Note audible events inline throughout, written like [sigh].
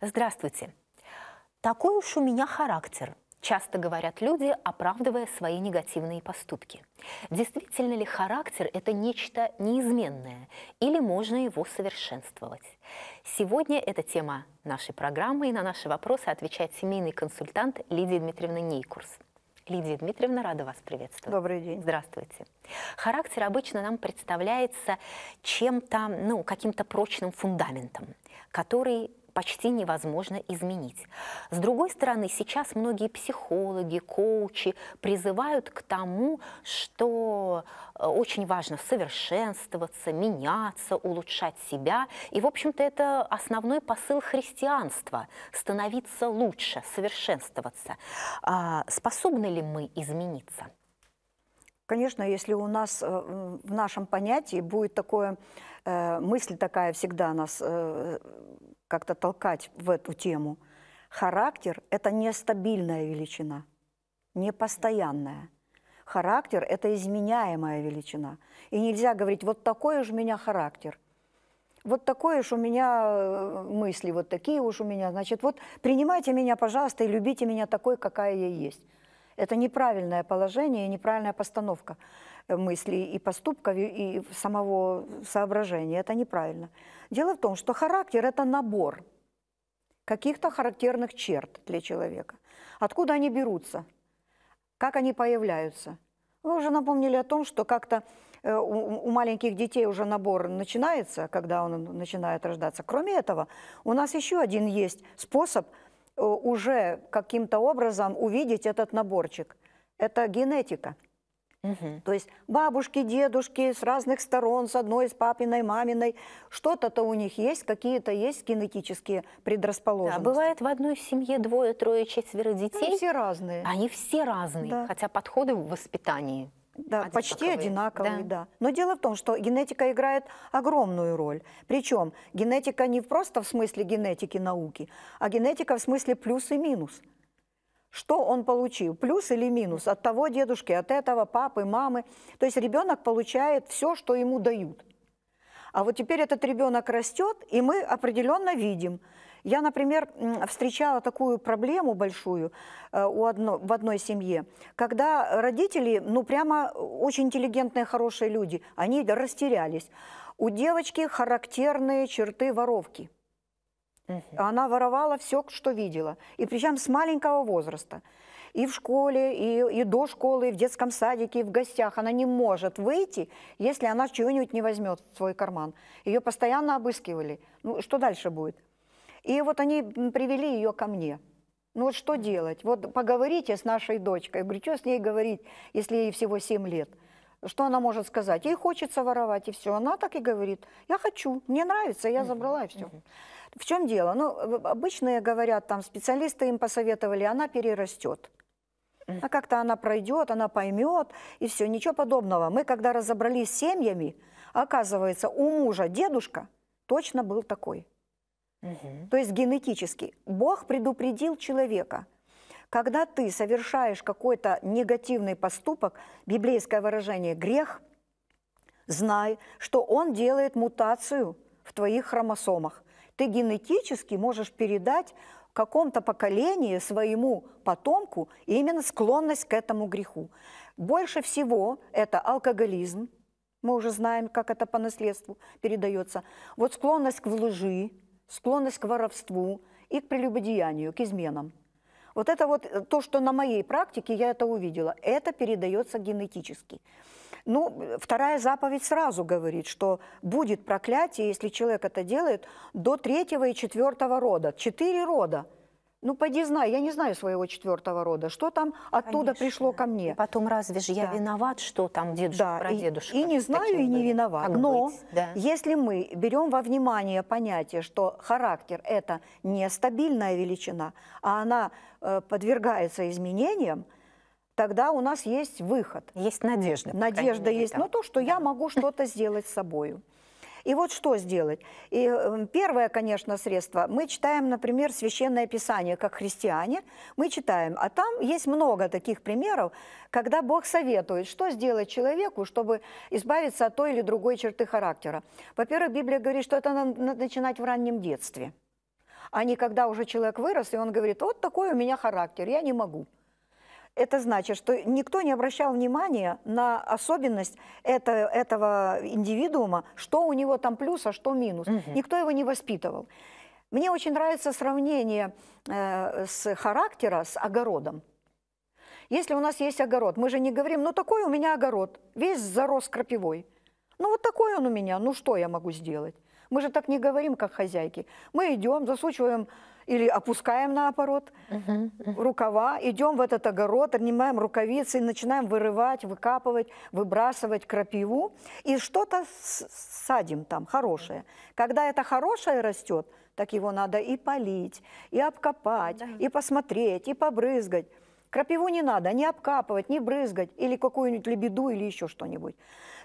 Здравствуйте. Такой уж у меня характер, часто говорят люди, оправдывая свои негативные поступки. Действительно ли характер – это нечто неизменное, или можно его совершенствовать? Сегодня это тема нашей программы, и на наши вопросы отвечает семейный консультант Лидия Дмитриевна Нейкурс. Лидия Дмитриевна, рада вас приветствовать. Добрый день. Здравствуйте. Характер обычно нам представляется чем-то, ну, каким-то прочным фундаментом, который почти невозможно изменить. С другой стороны, сейчас многие психологи, коучи призывают к тому, что э, очень важно совершенствоваться, меняться, улучшать себя. И, в общем-то, это основной посыл христианства – становиться лучше, совершенствоваться. А, способны ли мы измениться? конечно, если у нас э, в нашем понятии будет такое, э, мысль такая всегда нас э, как-то толкать в эту тему. Характер – это нестабильная величина, непостоянная. Характер – это изменяемая величина. И нельзя говорить, вот такой уж у меня характер, вот такой уж у меня мысли, вот такие уж у меня. Значит, вот принимайте меня, пожалуйста, и любите меня такой, какая я есть. Это неправильное положение и неправильная постановка э, мыслей и поступков, и самого соображения. Это неправильно. Дело в том, что характер – это набор каких-то характерных черт для человека. Откуда они берутся? Как они появляются? Вы уже напомнили о том, что как-то э, у маленьких детей уже набор начинается, когда он начинает рождаться. Кроме этого, у нас еще один есть способ – Э, уже каким-то образом увидеть этот наборчик. Это генетика. Угу. То есть бабушки, дедушки с разных сторон, с одной, с папиной, маминой, что-то-то у них есть, какие-то есть генетические предрасположенности. Да, бывает в одной семье двое, трое, четверо детей. Они все разные. Они все разные, да. хотя подходы в воспитании да, одинаковые. почти одинаковые, да. да. Но дело в том, что генетика играет огромную роль. Причем генетика не просто в смысле генетики науки, а генетика в смысле плюс и минус. Что он получил, плюс или минус, от того дедушки, от этого папы, мамы. То есть ребенок получает все, что ему дают. А вот теперь этот ребенок растет, и мы определенно видим, я, например, встречала такую проблему большую э, у одно, в одной семье, когда родители, ну прямо очень интеллигентные, хорошие люди, они растерялись. У девочки характерные черты воровки. Она воровала все, что видела, и причем с маленького возраста и в школе, и, и до школы, и в детском садике, и в гостях. Она не может выйти, если она чего-нибудь не возьмет в свой карман. Ее постоянно обыскивали. Ну, что дальше будет? И вот они привели ее ко мне. Ну вот что делать? Вот поговорите с нашей дочкой. Я говорю, что с ней говорить, если ей всего 7 лет? Что она может сказать? Ей хочется воровать, и все. Она так и говорит, я хочу, мне нравится, я забрала, и все. В чем дело? Ну, обычные говорят, там специалисты им посоветовали, она перерастет. А как-то она пройдет, она поймет, и все, ничего подобного. Мы, когда разобрались с семьями, оказывается, у мужа дедушка точно был такой угу. то есть генетически. Бог предупредил человека. Когда ты совершаешь какой-то негативный поступок, библейское выражение «грех», знай, что он делает мутацию в твоих хромосомах. Ты генетически можешь передать каком-то поколению своему потомку именно склонность к этому греху. Больше всего это алкоголизм, мы уже знаем, как это по наследству передается. Вот склонность к лжи, склонность к воровству и к прелюбодеянию, к изменам. Вот это вот э, то, что на моей практике я это увидела, это передается генетически. Ну, вторая заповедь сразу говорит, что будет проклятие, если человек это делает до третьего и четвертого рода. Четыре рода – ну, поди знай, я не знаю своего четвертого рода. Что там оттуда Конечно. пришло ко мне? И потом, разве же я да. виноват, что там дедушка, да. прадедушка? И, и не знаю, и не были. виноват. Как Но быть? Да. если мы берем во внимание понятие, что характер – это не стабильная величина, а она э, подвергается изменениям, тогда у нас есть выход. Есть надежда. Надежда есть мере, на то, что да. я могу что-то сделать с собой. И вот что сделать? И эм, первое, конечно, средство. Мы читаем, например, Священное Писание, как христиане. Мы читаем, а там есть много таких примеров, когда Бог советует, что сделать человеку, чтобы избавиться от той или другой черты характера. Во-первых, Библия говорит, что это надо начинать в раннем детстве а не когда уже человек вырос, и он говорит, вот такой у меня характер, я не могу. Это значит, что никто не обращал внимания на особенность это, этого индивидуума, что у него там плюс, а что минус. Угу. Никто его не воспитывал. Мне очень нравится сравнение э, с характера с огородом. Если у нас есть огород, мы же не говорим, ну такой у меня огород, весь зарос крапивой. Ну вот такой он у меня, ну что я могу сделать? Мы же так не говорим, как хозяйки. Мы идем, засучиваем или опускаем наоборот uh рукава, идем в этот огород, отнимаем рукавицы и начинаем вырывать, выкапывать, выбрасывать крапиву и что-то садим там хорошее. Когда это хорошее растет, так его надо и полить, и обкопать, и посмотреть, и побрызгать. Крапиву не надо не обкапывать, не брызгать, или какую-нибудь лебеду, или еще что-нибудь.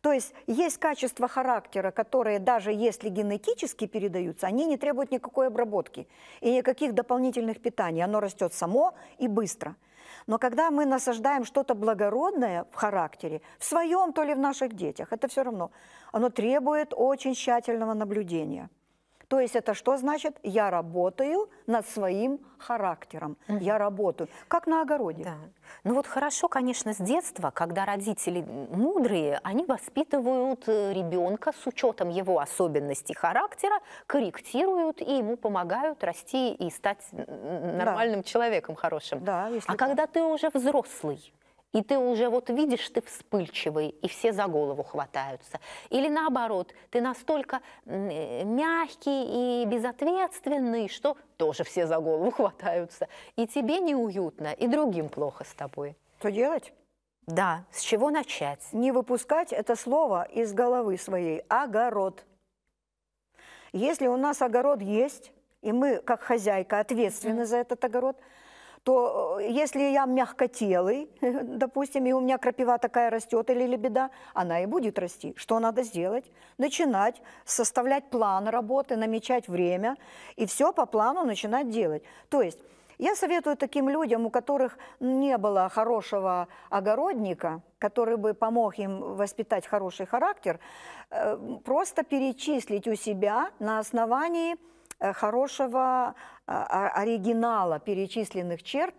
То есть есть качества характера, которые даже если генетически передаются, они не требуют никакой обработки и никаких дополнительных питаний. Оно растет само и быстро. Но когда мы насаждаем что-то благородное в характере, в своем, то ли в наших детях, это все равно, оно требует очень тщательного наблюдения. То есть это что значит? Я работаю над своим характером, угу. я работаю, как на огороде. Да. Ну вот хорошо, конечно, с детства, когда родители мудрые, они воспитывают э, ребенка с учетом его особенностей характера, корректируют и ему помогают расти и стать нормальным да. человеком хорошим. Да, а так. когда ты уже взрослый, и ты уже вот видишь, ты вспыльчивый, и все за голову хватаются. Или наоборот, ты настолько э, мягкий и безответственный, что тоже все за голову хватаются. И тебе неуютно, и другим плохо с тобой. Что делать? Да, с чего начать? Не выпускать это слово из головы своей. Огород. Если у нас огород есть, и мы, как хозяйка, ответственны за этот огород – то э, если я мягкотелый, [laughs] допустим, и у меня крапива такая растет или лебеда, она и будет расти. Что надо сделать? Начинать составлять план работы, намечать время и все по плану начинать делать. То есть я советую таким людям, у которых не было хорошего огородника, который бы помог им воспитать хороший характер, э, просто перечислить у себя на основании э, хорошего оригинала перечисленных черт,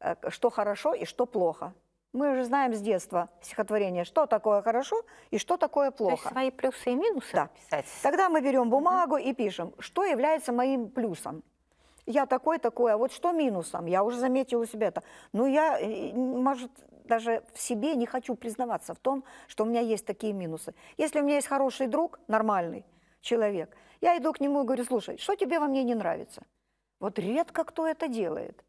э, что хорошо и что плохо. Мы же знаем с детства стихотворение, что такое хорошо и что такое плохо. То есть свои плюсы и минусы да. писать. Тогда мы берем бумагу и пишем, что является моим плюсом. Я такой, такой, а вот что минусом? Я уже заметила у себя это. Ну, я, э, может, даже в себе не хочу признаваться в том, что у меня есть такие минусы. Если у меня есть хороший друг, нормальный человек, я иду к нему и говорю, слушай, что тебе во мне не нравится? Вот редко кто это делает.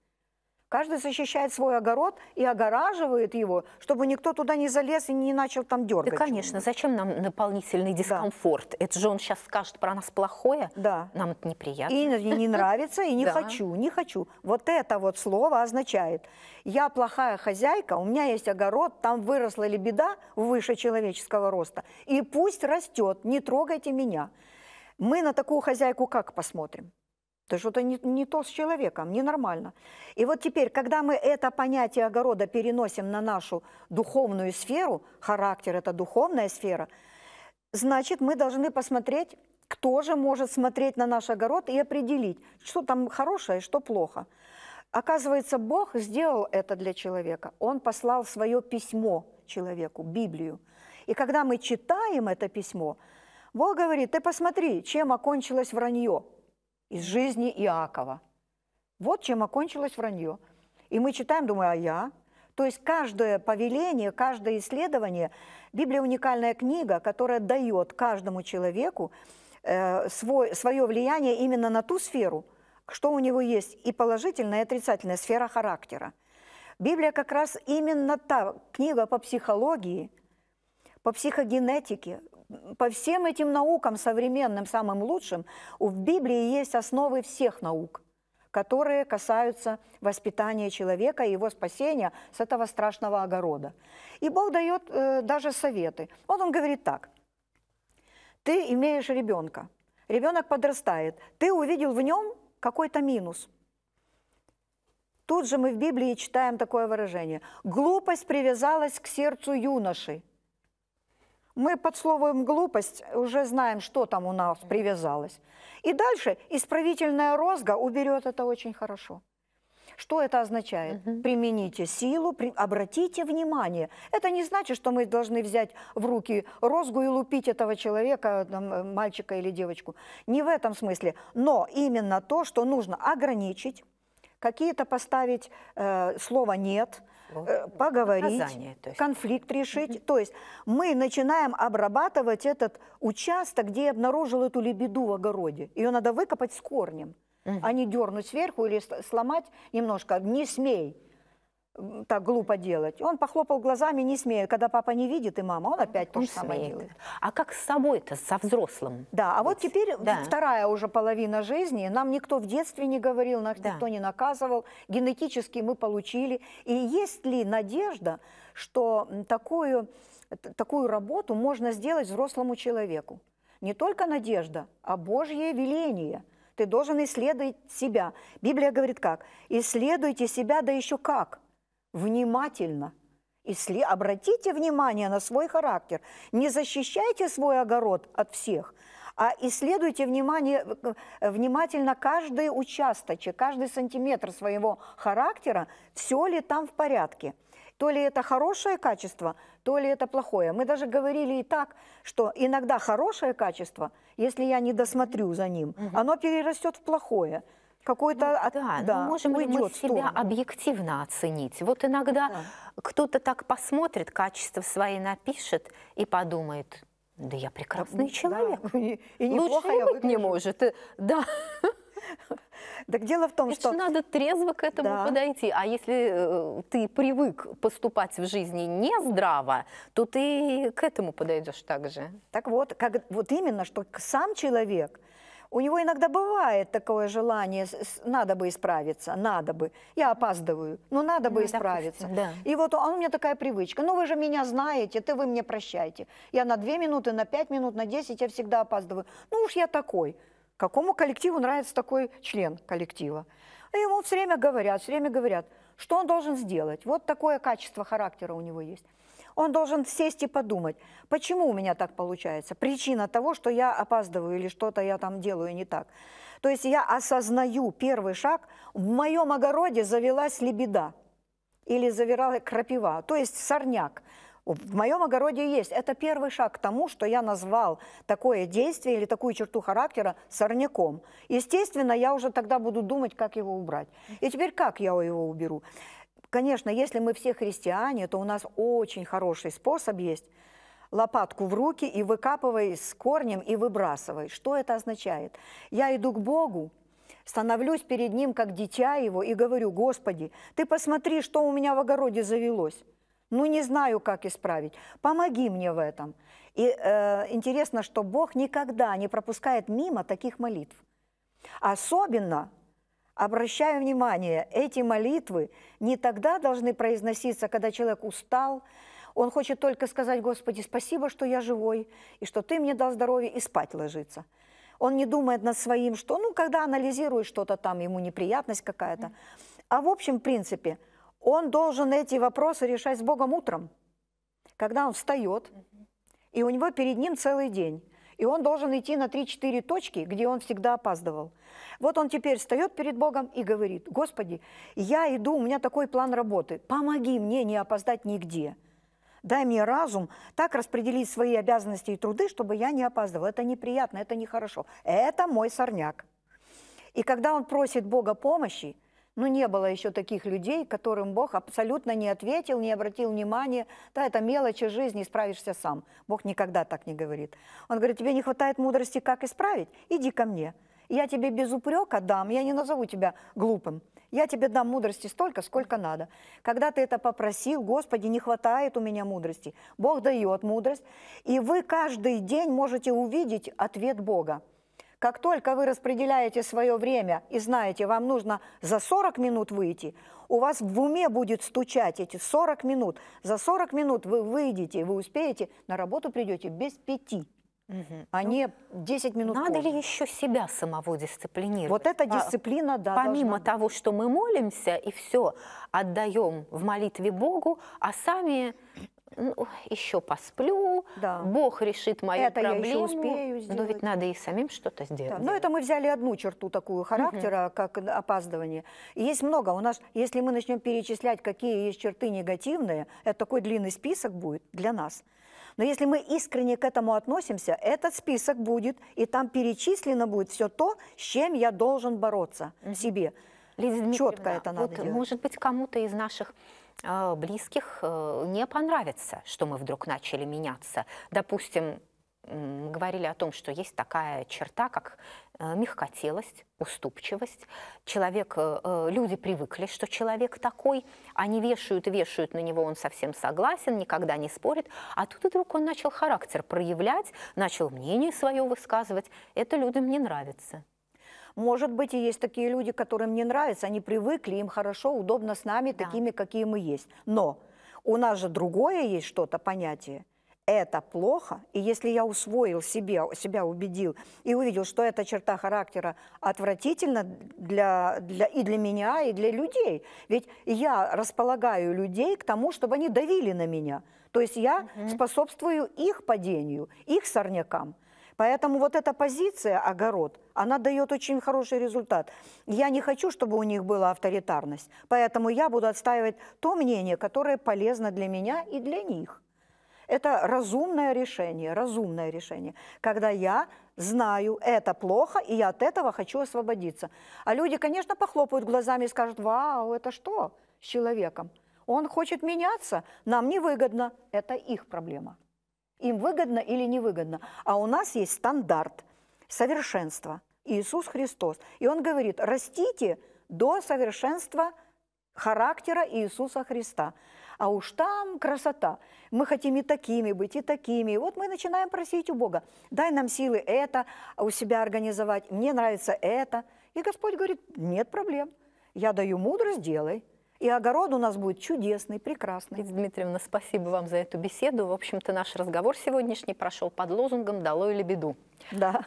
Каждый защищает свой огород и огораживает его, чтобы никто туда не залез и не начал там дергать. Да, конечно, зачем нам дополнительный дискомфорт? Да. Это же он сейчас скажет про нас плохое, да. нам это неприятно. И не нравится, и не [laughs] хочу, не хочу. Вот это вот слово означает. Я плохая хозяйка, у меня есть огород, там выросла лебеда выше человеческого роста, и пусть растет, не трогайте меня. Мы на такую хозяйку как посмотрим? Да что-то не, не то с человеком, ненормально. И вот теперь, когда мы это понятие огорода переносим на нашу духовную сферу, характер – это духовная сфера, значит, мы должны посмотреть, кто же может смотреть на наш огород и определить, что там хорошее, что плохо. Оказывается, Бог сделал это для человека. Он послал свое письмо человеку, Библию. И когда мы читаем это письмо, Бог говорит, ты посмотри, чем окончилось вранье – из жизни Иакова. Вот чем окончилось вранье. И мы читаем, думаю, а я? То есть каждое повеление, каждое исследование, Библия уникальная книга, которая дает каждому человеку э, свой, свое влияние именно на ту сферу, что у него есть и положительная, и отрицательная сфера характера. Библия как раз именно та книга по психологии, по психогенетике, по всем этим наукам современным, самым лучшим, в Библии есть основы всех наук, которые касаются воспитания человека и его спасения с этого страшного огорода. И Бог дает э, даже советы. Вот он говорит так. Ты имеешь ребенка, ребенок подрастает, ты увидел в нем какой-то минус. Тут же мы в Библии читаем такое выражение. Глупость привязалась к сердцу юноши – мы под словом «глупость» уже знаем, что там у нас привязалось. И дальше исправительная розга уберет это очень хорошо. Что это означает? Угу. Примените силу, при... обратите внимание. Это не значит, что мы должны взять в руки розгу и лупить этого человека, там, э, мальчика или девочку. Не в этом смысле. Но именно то, что нужно ограничить, какие-то поставить э, слово «нет», Э, э, ну, поговорить, конфликт решить. То есть мы начинаем обрабатывать этот участок, где я обнаружил эту лебеду в огороде. Ее надо выкопать с корнем, а не дернуть сверху или сломать немножко. Не смей так глупо делать. Он похлопал глазами, не смеет, Когда папа не видит и мама, он опять то же самое делает. А как с собой-то, со взрослым? Да, а вот теперь да. вторая уже половина жизни. Нам никто в детстве не говорил, нас да. никто не наказывал. Генетически мы получили. И есть ли надежда, что такую, такую работу можно сделать взрослому человеку? Не только надежда, а Божье веление – ты должен исследовать себя. Библия говорит как? Исследуйте себя, да еще как – внимательно. Если обратите внимание на свой характер, не защищайте свой огород от всех, а исследуйте внимание, э, внимательно каждый участочек, каждый сантиметр своего характера, все ли там в порядке. То ли это хорошее качество, то ли это плохое. Мы даже говорили и так, что иногда хорошее качество, если я не досмотрю за ним, оно перерастет в плохое какой-то ну, от... да, да, ну, можем ли мы себя объективно оценить? Вот иногда да. кто-то так посмотрит, качество свои напишет и подумает, да я прекрасный да, человек, да. Ну и, и лучше я быть не может, да. Так дело в том, Это что... надо трезво к этому да. подойти. А если э, ты привык поступать в жизни нездраво, то ты к этому подойдешь также. Так вот, как, вот именно, что сам человек у него иногда бывает такое желание, надо бы исправиться, надо бы. Я опаздываю, но ну, надо бы ну, исправиться. Допустим, да. И вот он у меня такая привычка. Ну вы же меня знаете, ты вы мне прощайте. Я на 2 минуты, на 5 минут, на 10 я всегда опаздываю. Ну уж я такой. Какому коллективу нравится такой член коллектива? И ему все время говорят, все время говорят, что он должен сделать. Вот такое качество характера у него есть. Он должен сесть и подумать, почему у меня так получается, причина того, что я опаздываю или что-то я там делаю не так. То есть я осознаю первый шаг, в моем огороде завелась лебеда или завирала крапива, то есть сорняк. В моем огороде есть. Это первый шаг к тому, что я назвал такое действие или такую черту характера сорняком. Естественно, я уже тогда буду думать, как его убрать. И теперь как я его уберу? Конечно, если мы все христиане, то у нас очень хороший способ есть. Лопатку в руки и выкапывай с корнем и выбрасывай. Что это означает? Я иду к Богу, становлюсь перед Ним как дитя Его и говорю, Господи, Ты посмотри, что у меня в огороде завелось. Ну, не знаю, как исправить. Помоги мне в этом. И э, интересно, что Бог никогда не пропускает мимо таких молитв. Особенно Обращаю внимание, эти молитвы не тогда должны произноситься, когда человек устал, он хочет только сказать, Господи, спасибо, что я живой, и что Ты мне дал здоровье, и спать ложиться. Он не думает над своим, что, ну, когда анализирует что-то там, ему неприятность какая-то. А в общем принципе, он должен эти вопросы решать с Богом утром, когда он встает, и у него перед ним целый день. И он должен идти на 3-4 точки, где он всегда опаздывал. Вот он теперь встает перед Богом и говорит, «Господи, я иду, у меня такой план работы, помоги мне не опоздать нигде». Дай мне разум так распределить свои обязанности и труды, чтобы я не опаздывал. Это неприятно, это нехорошо. Это мой сорняк. И когда он просит Бога помощи, ну, не было еще таких людей, которым Бог абсолютно не ответил, не обратил внимания. Да, это мелочи жизни, справишься сам. Бог никогда так не говорит. Он говорит, тебе не хватает мудрости, как исправить? Иди ко мне. Я тебе без упрека дам, я не назову тебя глупым. Я тебе дам мудрости столько, сколько надо. Когда ты это попросил, Господи, не хватает у меня мудрости. Бог дает мудрость. И вы каждый день можете увидеть ответ Бога. Как только вы распределяете свое время и знаете, вам нужно за 40 минут выйти, у вас в уме будет стучать эти 40 минут. За 40 минут вы выйдете, вы успеете, на работу придете без пяти. Угу. А ну, не 10 минут. Надо позже. ли еще себя самого дисциплинировать? Вот эта а, дисциплина, а, да. Помимо того, что мы молимся и все отдаем в молитве Богу, а сами ну, еще посплю, да. Бог решит мою это проблему. я еще успею сделать. Но ведь надо и самим что-то сделать. Да. Но это мы взяли одну черту такую характера, угу. как опаздывание. И есть много. У нас, если мы начнем перечислять, какие есть черты негативные, это такой длинный список будет для нас. Но если мы искренне к этому относимся, этот список будет, и там перечислено будет все то, с чем я должен бороться в себе. Лиза Четко это надо вот, делать. Может быть, кому-то из наших а, близких э, не понравится, что мы вдруг начали меняться. Допустим, мы говорили о том, что есть такая черта, как э, мягкотелость, уступчивость. Человек, э, люди привыкли, что человек такой, они вешают, вешают на него, он совсем согласен, никогда не спорит, а тут вдруг он начал характер проявлять, начал мнение свое высказывать. Это людям не нравится. Может быть, и есть такие люди, которым не нравится, они привыкли, им хорошо, удобно с нами, да. такими, какие мы есть. Но у нас же другое есть что-то понятие. Это плохо, и если я усвоил себе, себя убедил и увидел, что эта черта характера отвратительна для, для, и для меня, и для людей, ведь я располагаю людей к тому, чтобы они давили на меня. То есть я угу. способствую их падению, их сорнякам. Поэтому вот эта позиция огород, она дает очень хороший результат. Я не хочу, чтобы у них была авторитарность, поэтому я буду отстаивать то мнение, которое полезно для меня и для них. Это разумное решение, разумное решение, когда я знаю, это плохо, и я от этого хочу освободиться. А люди, конечно, похлопают глазами и скажут, вау, это что с человеком? Он хочет меняться, нам невыгодно. Это их проблема. Им выгодно или невыгодно. А у нас есть стандарт совершенства. Иисус Христос. И он говорит, растите до совершенства характера Иисуса Христа. А уж там красота. Мы хотим и такими быть, и такими. И вот мы начинаем просить у Бога, дай нам силы это у себя организовать, мне нравится это. И Господь говорит, нет проблем, я даю мудрость, делай. И огород у нас будет чудесный, прекрасный. Лидия Дмитриевна, спасибо вам за эту беседу. В общем-то, наш разговор сегодняшний прошел под лозунгом «Дало или беду». Да.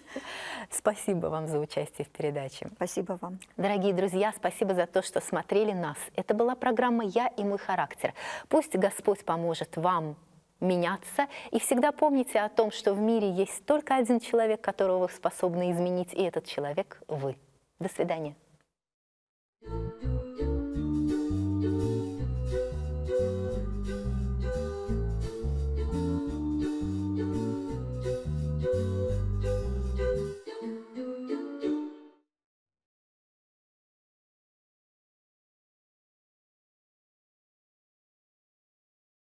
[laughs] Спасибо вам за участие в передаче. Спасибо вам. Дорогие друзья, спасибо за то, что смотрели нас. Это была программа «Я и мой характер». Пусть Господь поможет вам меняться. И всегда помните о том, что в мире есть только один человек, которого вы способны изменить, и этот человек – вы. До свидания.